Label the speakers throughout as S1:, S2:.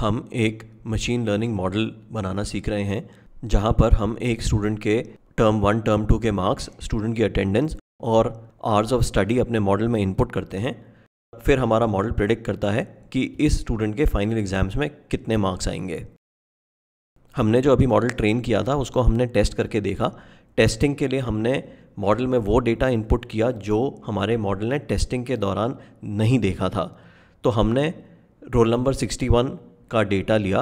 S1: हम एक machine learning model बनाना सीख रहे हैं जहाँ पर हम एक स्टूडेंट के टर्म वन टर्म टू के मार्क्स स्टूडेंट की अटेंडेंस और आवर्स ऑफ स्टडी अपने मॉडल में इनपुट करते हैं फिर हमारा मॉडल प्रिडिक्ट करता है कि इस स्टूडेंट के फाइनल एग्ज़ाम्स में कितने मार्क्स आएंगे हमने जो अभी मॉडल ट्रेन किया था उसको हमने टेस्ट करके देखा टेस्टिंग के लिए हमने मॉडल में वो डेटा इनपुट किया जो हमारे मॉडल ने टेस्टिंग के दौरान नहीं देखा था तो हमने रोल नंबर वन का डेटा लिया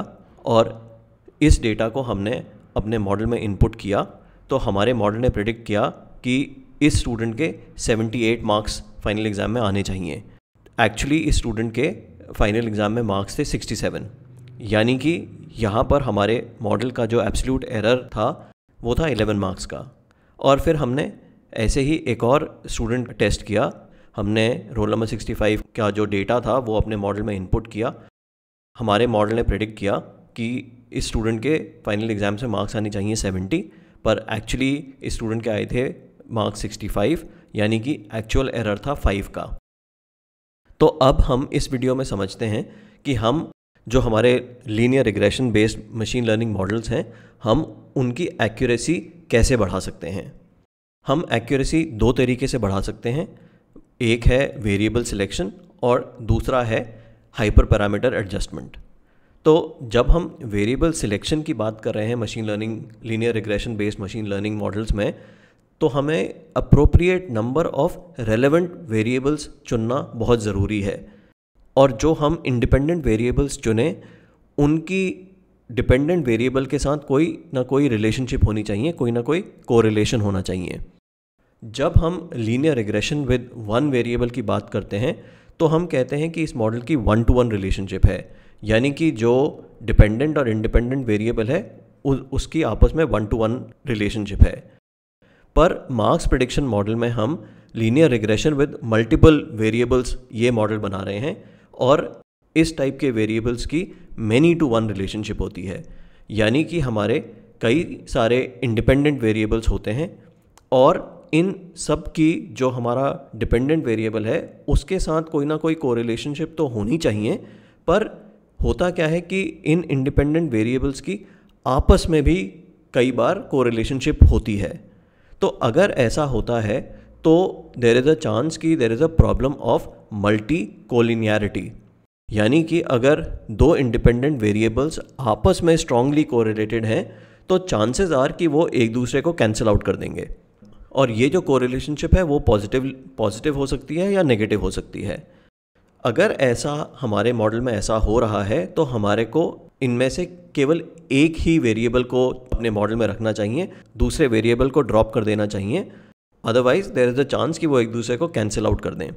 S1: और इस डेटा को हमने अपने मॉडल में इनपुट किया तो हमारे मॉडल ने प्रिडिक्ट किया कि इस स्टूडेंट के 78 मार्क्स फाइनल एग्ज़ाम में आने चाहिए एक्चुअली इस स्टूडेंट के फाइनल एग्ज़ाम में मार्क्स थे 67 यानी कि यहाँ पर हमारे मॉडल का जो एब्सोल्यूट एरर था वो था 11 मार्क्स का और फिर हमने ऐसे ही एक और स्टूडेंट टेस्ट किया हमने रोल नंबर 65 का जो डेटा था वो अपने मॉडल में इनपुट किया हमारे मॉडल ने प्रेडिक्ट किया कि इस स्टूडेंट के फाइनल एग्ज़ाम से मार्क्स आने चाहिए सेवेंटी पर एक्चुअली इस स्टूडेंट के आए थे मार्क्स सिक्सटी फाइव यानी कि एक्चुअल एरर था फाइव का तो अब हम इस वीडियो में समझते हैं कि हम जो हमारे linear regression based machine learning models हैं हम उनकी एक्यूरेसी कैसे बढ़ा सकते हैं हम एक्यूरेसी दो तरीके से बढ़ा सकते हैं एक है वेरिएबल सिलेक्शन और दूसरा है हाइपर पैरामीटर एडजस्टमेंट तो जब हम वेरिएबल सिलेक्शन की बात कर रहे हैं machine learning linear regression based machine learning models में तो हमें appropriate number of relevant variables चुनना बहुत ज़रूरी है और जो हम इंडिपेंडेंट वेरिएबल्स चुने उनकी डिपेंडेंट वेरिएबल के साथ कोई ना कोई रिलेशनशिप होनी चाहिए कोई ना कोई कोरिलेशन होना चाहिए जब हम linear regression with one variable की बात करते हैं तो हम कहते हैं कि इस मॉडल की वन टू वन रिलेशनशिप है यानी कि जो डिपेंडेंट और इंडिपेंडेंट वेरिएबल है उ, उसकी आपस में वन टू वन रिलेशनशिप है पर मार्क्स प्रडिक्शन मॉडल में हम linear regression with multiple variables ये मॉडल बना रहे हैं और इस टाइप के वेरिएबल्स की मेनी टू वन रिलेशनशिप होती है यानी कि हमारे कई सारे इंडिपेंडेंट वेरिएबल्स होते हैं और इन सब की जो हमारा डिपेंडेंट वेरिएबल है उसके साथ कोई ना कोई कोरिलेशनशिप तो होनी चाहिए पर होता क्या है कि इन इंडिपेंडेंट वेरिएबल्स की आपस में भी कई बार कोरिलेशनशिप होती है तो अगर ऐसा होता है तो देर इज़ अ चांस कि there is a problem of multicollinearity यानी कि अगर दो इंडिपेंडेंट वेरिएबल्स आपस में स्ट्रांगली कोरिलेटेड हैं तो चांसेस आर कि वो एक दूसरे को कैंसिल आउट कर देंगे और ये जो कोरिलेशनशिप है वो पॉजिटिव पॉजिटिव हो सकती है या नेगेटिव हो सकती है अगर ऐसा हमारे मॉडल में ऐसा हो रहा है तो हमारे को इनमें से केवल एक ही वेरिएबल को अपने मॉडल में रखना चाहिए दूसरे वेरिएबल को ड्रॉप कर देना चाहिए otherwise there is a chance कि वो एक दूसरे को कैंसिल आउट कर दें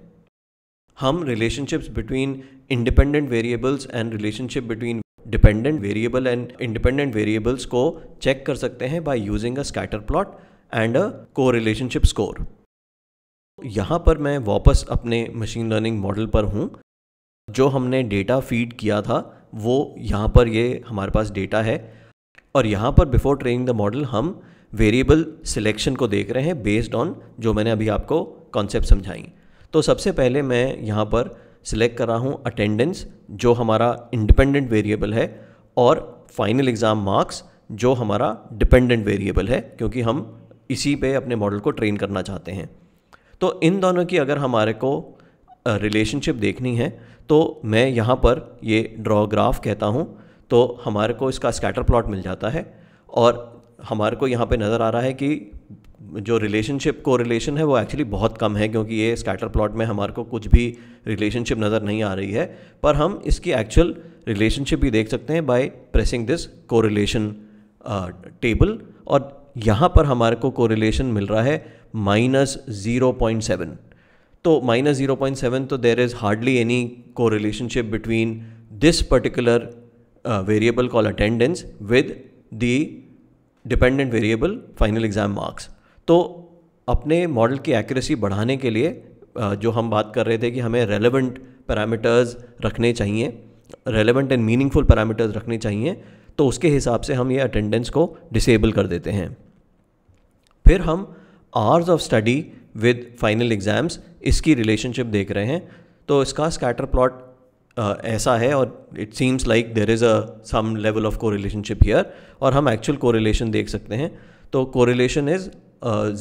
S1: हम relationships between independent variables and relationship between dependent variable and independent variables को चेक कर सकते हैं by using a scatter plot and a correlationship score यहाँ पर मैं वापस अपने मशीन लर्निंग मॉडल पर हूँ जो हमने डेटा फीड किया था वो यहाँ पर ये हमारे पास डेटा है और यहाँ पर बिफोर ट्रेनिंग द मॉडल हम वेरिएबल सिलेक्शन को देख रहे हैं बेस्ड ऑन जो मैंने अभी आपको कॉन्सेप्ट समझाई तो सबसे पहले मैं यहाँ पर सिलेक्ट कर रहा हूँ अटेंडेंस जो हमारा इंडिपेंडेंट वेरिएबल है और फाइनल एग्ज़ाम मार्क्स जो हमारा डिपेंडेंट वेरिएबल है क्योंकि हम इसी पे अपने मॉडल को ट्रेन करना चाहते हैं तो इन दोनों की अगर हमारे को रिलेशनशिप देखनी है तो मैं यहाँ पर ये ड्रॉ ग्राफ कहता हूँ तो हमारे को इसका स्कैटर प्लॉट मिल जाता है और हमारे को यहाँ पे नज़र आ रहा है कि जो रिलेशनशिप को रिलेशन है वो एक्चुअली बहुत कम है क्योंकि ये स्कैटर प्लॉट में हमारे को कुछ भी रिलेशनशिप नज़र नहीं आ रही है पर हम इसकी एक्चुअल रिलेशनशिप भी देख सकते हैं by pressing this correlation table और यहाँ पर हमारे को कोरिलेशन मिल रहा है माइनस ज़ीरो पॉइंट सेवन तो माइनस ज़ीरो पॉइंट सेवन तो there is hardly any correlationship between this particular variable call attendance with the dependent variable final exam marks तो अपने मॉडल की एक्यूरेसी बढ़ाने के लिए uh, जो हम बात कर रहे थे कि हमें रेलेवेंट पैरामीटर्स रखने चाहिए रेलेवेंट एंड मीनिंगफुल पैरामीटर्स रखने चाहिए तो उसके हिसाब से हम ये अटेंडेंस को डिसेबल कर देते हैं फिर हम hours of study with final exams इसकी रिलेशनशिप देख रहे हैं तो इसका स्कैटर प्लॉट ऐसा है और it seems like there is a some level of correlationship here और हम एक्चुअल कोरिलेशन देख सकते हैं तो correlation is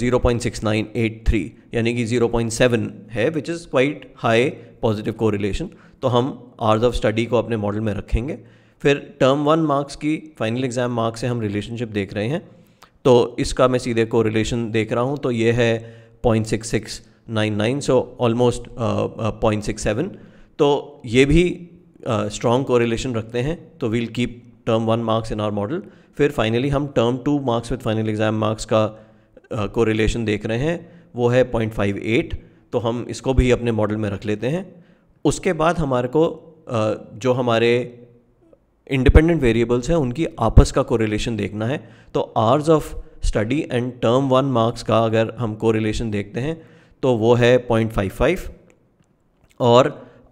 S1: zero point six nine eight three यानी कि ज़ीरो पॉइंट सेवन है which is quite high positive correlation तो हम आर्ज ऑफ स्टडी को अपने मॉडल में रखेंगे फिर टर्म वन मार्क्स की फाइनल एग्ज़ाम मार्क्स से हम रिलेशनशिप देख रहे हैं तो इसका मैं सीधे को रिलेशन देख रहा हूँ तो ये है point six six nine nine so almost point six seven तो ये भी स्ट्रॉन्ग uh, कोरिलेशन रखते हैं तो we'll keep term one marks in our model फिर फाइनली हम term two marks with final exam marks का कोरिलेशन uh, देख रहे हैं वो है पॉइंट फाइव एट तो हम इसको भी अपने मॉडल में रख लेते हैं उसके बाद हमारे को uh, जो हमारे इंडिपेंडेंट वेरिएबल्स हैं उनकी आपस का कोरिलेशन देखना है तो hours of study and term one marks का अगर हम कोरिलेशन देखते हैं तो वो है पॉइंट फाइव फाइव और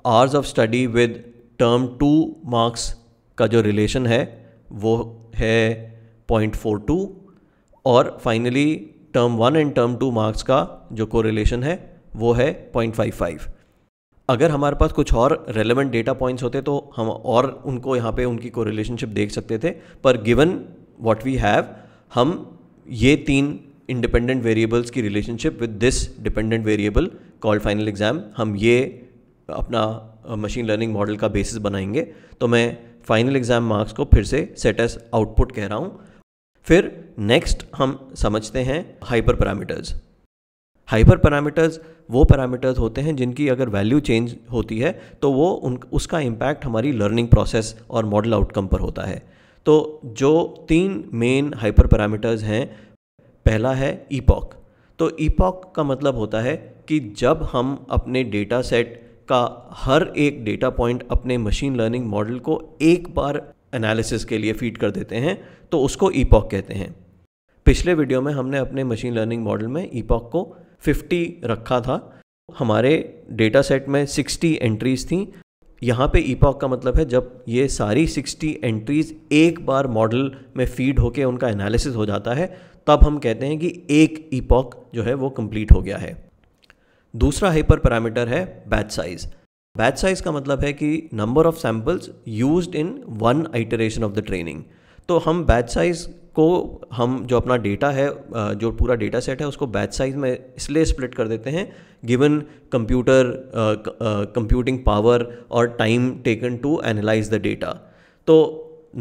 S1: hours of study with term two marks का जो रिलेशन है वो है पॉइंट फोर टू और finally term one and term two marks का जो कोरिलेशन है वो है पॉइंट फाइव फाइव अगर हमारे पास कुछ और रेलेवेंट डेटा पॉइंट्स होते तो हम और उनको यहाँ पे उनकी रिलेशनशिप देख सकते थे पर गिवन वॉट वी हैव हम ये तीन इंडिपेंडेंट वेरिएबल्स की relationship with this dependent variable called final exam हम ये अपना मशीन लर्निंग मॉडल का बेसिस बनाएंगे तो मैं फाइनल एग्ज़ाम मार्क्स को फिर से सेट एस आउटपुट कह रहा हूँ फिर नेक्स्ट हम समझते हैं हाइपर पैरामीटर्स हाइपर पैरामीटर्स वो पैरामीटर्स होते हैं जिनकी अगर वैल्यू चेंज होती है तो वो उन उसका इम्पैक्ट हमारी लर्निंग प्रोसेस और मॉडल आउटकम पर होता है तो जो तीन मेन हाइपर पैरामीटर्स हैं पहला है ईपॉक तो ईपॉक का मतलब होता है कि जब हम अपने डेटा सेट का हर एक डेटा पॉइंट अपने मशीन लर्निंग मॉडल को एक बार एनालिसिस के लिए फीड कर देते हैं तो उसको ईपॉक कहते हैं पिछले वीडियो में हमने अपने मशीन लर्निंग मॉडल में ईपॉक को फिफ्टी रखा था हमारे डेटा सेट में सिक्सटी एंट्रीज थी यहाँ पे ईपॉक का मतलब है जब ये सारी सिक्सटी एंट्रीज एक बार मॉडल में फीड होके उनका एनालिसिस हो जाता है तब हम कहते हैं कि एक ईपॉक जो है वो कंप्लीट हो गया है दूसरा हाइपर पैरामीटर है बैच साइज़ बैच साइज का मतलब है कि number of samples used in one iteration of the training तो हम बैच साइज को हम जो अपना डेटा है जो पूरा डेटा सेट है उसको बैच साइज में इसलिए स्प्लिट कर देते हैं गिवन कंप्यूटर कंप्यूटिंग पावर और time taken to analyse the data तो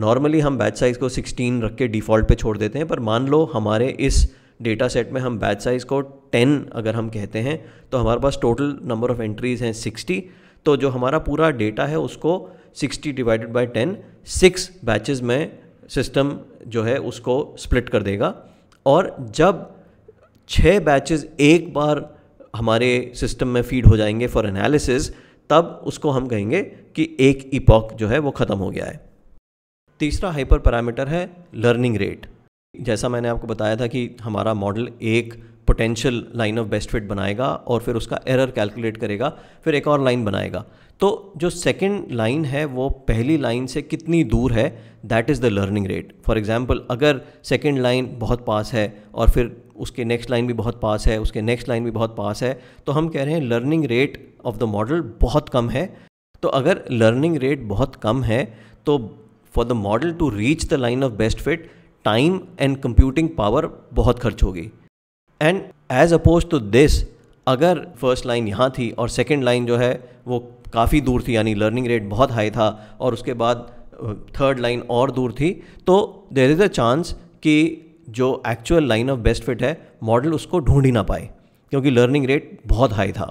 S1: नॉर्मली हम बैच साइज़ को 16 रख के डिफ़ॉल्ट पे छोड़ देते हैं पर मान लो हमारे इस डेटा सेट में हम बैच साइज़ को 10 अगर हम कहते हैं तो हमारे पास टोटल नंबर ऑफ़ एंट्रीज़ हैं 60 तो जो हमारा पूरा डेटा है उसको 60 डिवाइडेड बाय 10 सिक्स बैचेस में सिस्टम जो है उसको स्प्लिट कर देगा और जब छः बैचेस एक बार हमारे सिस्टम में फीड हो जाएंगे फॉर एनालिसिस तब उसको हम कहेंगे कि एक इपॉक जो है वो ख़त्म हो गया है तीसरा हाइपर पैरामीटर है लर्निंग रेट जैसा मैंने आपको बताया था कि हमारा मॉडल एक potential line of best fit बनाएगा और फिर उसका एरर कैलकुलेट करेगा फिर एक और लाइन बनाएगा तो जो सेकेंड लाइन है वो पहली लाइन से कितनी दूर है that is the learning rate for example अगर सेकेंड लाइन बहुत पास है और फिर उसके नेक्स्ट लाइन भी बहुत पास है उसके नेक्स्ट लाइन भी बहुत पास है तो हम कह रहे हैं learning rate of the model बहुत कम है तो अगर लर्निंग रेट बहुत कम है तो for the model to reach the line of best fit time and computing power बहुत खर्च होगी and as oppose to this अगर फर्स्ट लाइन यहाँ थी और सेकेंड लाइन जो है वो काफ़ी दूर थी यानी लर्निंग रेट बहुत हाई था और उसके बाद थर्ड लाइन और दूर थी तो देर इज़ अ चांस कि जो actual line of best fit है मॉडल उसको ढूंढ ही ना पाए क्योंकि लर्निंग रेट बहुत हाई था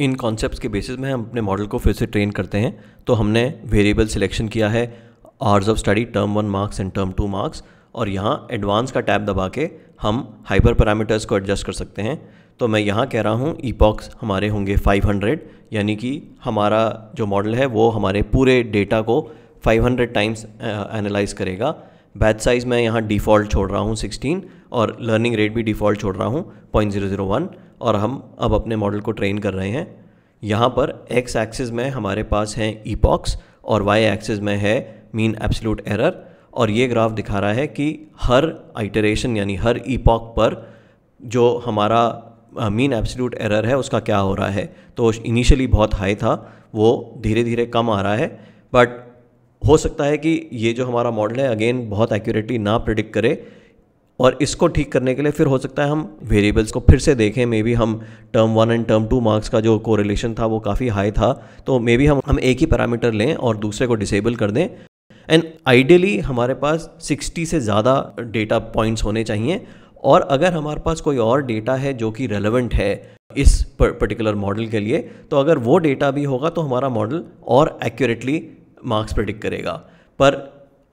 S1: इन कॉन्सेप्ट्स के बेसिस में हम अपने मॉडल को फिर से ट्रेन करते हैं तो हमने वेरिएबल सिलेक्शन किया है hours of study term one marks and term two marks और यहाँ एडवांस का टैब दबा के हम हाइपर पैरामीटर्स को एडजस्ट कर सकते हैं तो मैं यहाँ कह रहा हूँ ईपॉक्स हमारे होंगे 500 यानी कि हमारा जो मॉडल है वो हमारे पूरे डेटा को 500 टाइम्स एनालाइज करेगा बैच साइज़ मैं यहाँ डिफ़ॉल्ट छोड़ रहा हूँ 16 और लर्निंग रेट भी डिफ़ॉल्ट छोड़ रहा हूँ पॉइंट और हम अब अपने मॉडल को ट्रेन कर रहे हैं यहाँ पर एक्स एक्सिस में हमारे पास हैं ईपॉक्स और वाई एक्सिस में है मीन एब्सोल्यूट एरर और ये ग्राफ दिखा रहा है कि हर आइटरेशन यानी हर ईपॉक पर जो हमारा मीन एब्सोल्यूट एरर है उसका क्या हो रहा है तो इनिशियली बहुत हाई था वो धीरे धीरे कम आ रहा है बट हो सकता है कि ये जो हमारा मॉडल है अगेन बहुत एक्यूरेटली ना प्रिडिक्ट करे और इसको ठीक करने के लिए फिर हो सकता है हम वेरिएबल्स को फिर से देखें मे बी हम term one and term two marks का जो कोरिलेशन था वो काफ़ी हाई था तो मे बी हम हम एक ही पैरामीटर लें और दूसरे को डिसेबल कर दें एंड आइडियली हमारे पास 60 से ज़्यादा डेटा पॉइंट्स होने चाहिए और अगर हमारे पास कोई और डेटा है जो कि रेलेवेंट है इस पर्टिकुलर मॉडल के लिए तो अगर वो डेटा भी होगा तो हमारा मॉडल और एक्यूरेटली मार्क्स प्रिडिक्ट करेगा पर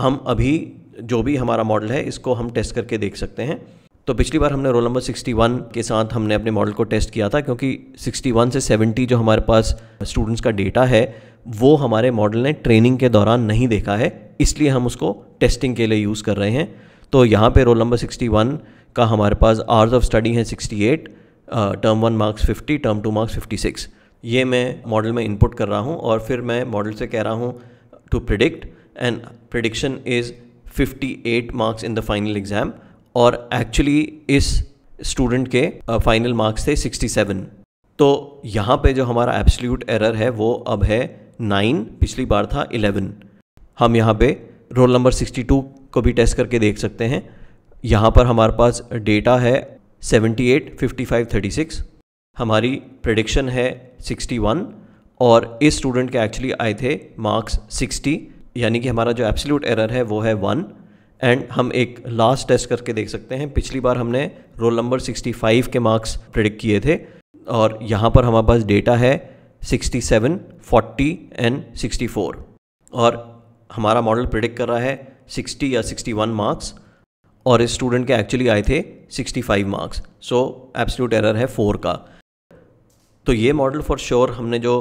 S1: हम अभी जो भी हमारा मॉडल है इसको हम टेस्ट करके देख सकते हैं तो पिछली बार हमने रोल नंबर 61 के साथ हमने अपने मॉडल को टेस्ट किया था क्योंकि 61 से 70 जो हमारे पास स्टूडेंट्स का डेटा है वो हमारे मॉडल ने ट्रेनिंग के दौरान नहीं देखा है इसलिए हम उसको टेस्टिंग के लिए यूज़ कर रहे हैं तो यहाँ पे रोल नंबर 61 का हमारे पास आवर्स ऑफ स्टडी है 68 term one marks 50 term two marks 56 ये मैं मॉडल में इनपुट कर रहा हूँ और फिर मैं मॉडल से कह रहा हूँ to predict and prediction is 58 marks in the final exam और एक्चुअली इस स्टूडेंट के फाइनल मार्क्स थे 67 तो यहाँ पे जो हमारा एब्सोल्यूट एरर है वो अब है नाइन पिछली बार था इलेवन हम यहाँ पे रोल नंबर सिक्सटी टू को भी टेस्ट करके देख सकते हैं यहाँ पर हमारे पास डेटा है seventy eight fifty five thirty six हमारी प्रडिक्शन है सिक्सटी वन और इस स्टूडेंट के एक्चुअली आए थे मार्क्स सिक्सटी यानी कि हमारा जो एब्सोल्यूट एरर है वो है वन एंड हम एक लास्ट टेस्ट करके देख सकते हैं पिछली बार हमने रोल नंबर सिक्सटी फाइव के मार्क्स प्रिडिक्ट किए थे और यहाँ पर हमारे पास डेटा है 67, 40 एंड 64 और हमारा मॉडल प्रिडिक्ट कर रहा है 60 या 61 मार्क्स और इस स्टूडेंट के एक्चुअली आए थे 65 मार्क्स सो एब्सोल्यूट एरर है फोर का तो ये मॉडल फॉर श्योर हमने जो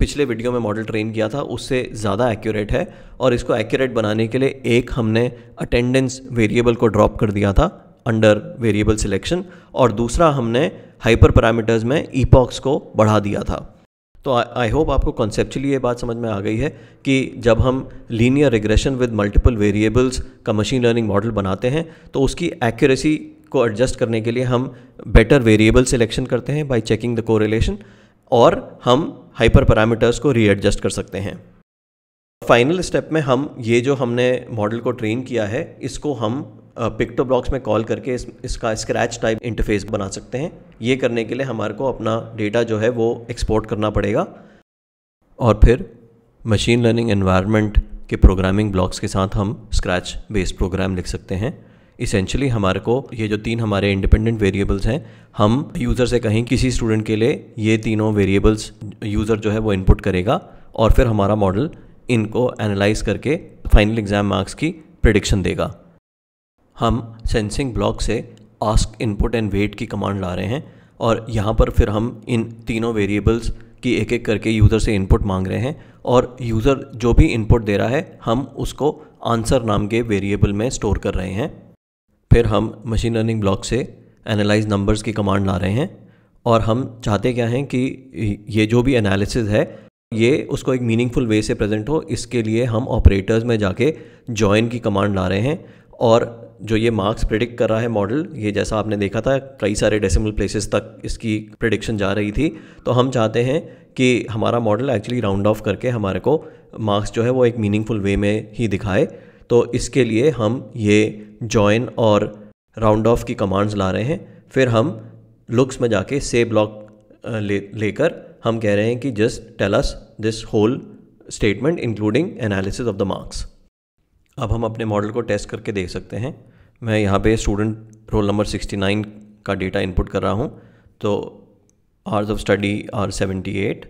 S1: पिछले वीडियो में मॉडल ट्रेन किया था उससे ज़्यादा एक्यूरेट है और इसको एक्यूरेट बनाने के लिए एक हमने अटेंडेंस वेरिएबल को ड्रॉप कर दिया था अंडर वेरिएबल सिलेक्शन और दूसरा हमने हाइपर पैरामीटर्स में ईपॉक्स को बढ़ा दिया था तो आई होप आपको कॉन्सेप्चुअली ये बात समझ में आ गई है कि जब हम linear regression with multiple variables का मशीन लर्निंग मॉडल बनाते हैं तो उसकी एक्यूरेसी को एडजस्ट करने के लिए हम बेटर वेरिएबल सिलेक्शन करते हैं बाय चेकिंग द कोरिलेशन और हम हाइपर पैरामीटर्स को रीएडजस्ट कर सकते हैं फाइनल स्टेप में हम ये जो हमने मॉडल को ट्रेन किया है इसको हम पिक्टो ब्लॉक्स में कॉल करके इस इसका स्क्रैच टाइप इंटरफेस बना सकते हैं ये करने के लिए हमारे को अपना डेटा जो है वो एक्सपोर्ट करना पड़ेगा और फिर मशीन लर्निंग एनवायरनमेंट के प्रोग्रामिंग ब्लॉक्स के साथ हम स्क्रैच बेस्ड प्रोग्राम लिख सकते हैं इसेंशली हमारे को ये जो तीन हमारे इंडिपेंडेंट वेरिएबल्स हैं हम यूज़र से कहीं किसी स्टूडेंट के लिए ये तीनों वेरिएबल्स यूज़र जो है वो इनपुट करेगा और फिर हमारा मॉडल इनको एनालाइज करके फाइनल एग्ज़ाम मार्क्स की प्रिडिक्शन देगा हम सेंसिंग ब्लॉक से आस्क इनपुट एंड वेट की कमांड ला रहे हैं और यहाँ पर फिर हम इन तीनों वेरिएबल्स की एक एक करके यूज़र से इनपुट मांग रहे हैं और यूज़र जो भी इनपुट दे रहा है हम उसको आंसर नाम के वेरिएबल में स्टोर कर रहे हैं फिर हम मशीन लर्निंग ब्लॉक से एनालाइज नंबर्स की कमांड ला रहे हैं और हम चाहते क्या हैं कि ये जो भी एनालिसिस है ये उसको एक मीनिंगफुल वे से प्रेजेंट हो इसके लिए हम ऑपरेटर्स में जाके जॉइन की कमांड ला रहे हैं और जो ये मार्क्स प्रिडिक्ट कर रहा है मॉडल ये जैसा आपने देखा था कई सारे डेसिमल प्लेसेस तक इसकी प्रिडिक्शन जा रही थी तो हम चाहते हैं कि हमारा मॉडल एक्चुअली राउंड ऑफ करके हमारे को मार्क्स जो है वो एक मीनिंगफुल वे में ही दिखाए तो इसके लिए हम ये जॉइन और राउंड ऑफ की कमांड्स ला रहे हैं फिर हम लुक्स में जाके से ब्लॉक ले लेकर हम कह रहे हैं कि just tell us this whole statement including analysis of the marks अब हम अपने मॉडल को टेस्ट करके देख सकते हैं मैं यहाँ पे स्टूडेंट रोल नंबर 69 का डेटा इनपुट कर रहा हूँ तो hours of study are 78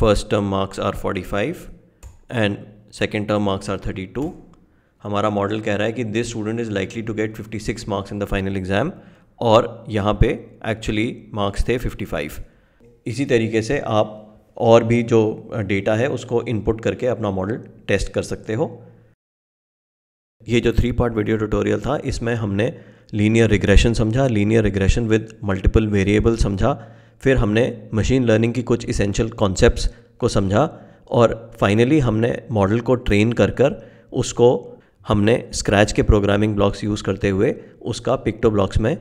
S1: first term marks are 45 and second term marks are 32 हमारा मॉडल कह रहा है कि this student is likely to get 56 marks in the final exam और यहाँ पे एक्चुअली मार्क्स थे 55 इसी तरीके से आप और भी जो डेटा है उसको इनपुट करके अपना मॉडल टेस्ट कर सकते हो ये जो थ्री पार्ट वीडियो ट्यूटोरियल था इसमें हमने लीनियर रिग्रेशन समझा linear regression with multiple variable समझा फिर हमने मशीन लर्निंग की कुछ इसेंशियल कॉन्सेप्ट्स को समझा और फाइनली हमने मॉडल को ट्रेन कर कर उसको हमने स्क्रैच के प्रोग्रामिंग ब्लॉक्स यूज़ करते हुए उसका पिक्टो ब्लॉक्स में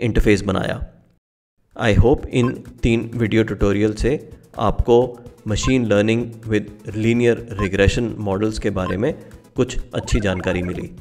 S1: इंटरफेस बनाया आई होप इन तीन वीडियो ट्यूटोरियल से आपको machine learning with linear regression models के बारे में कुछ अच्छी जानकारी मिली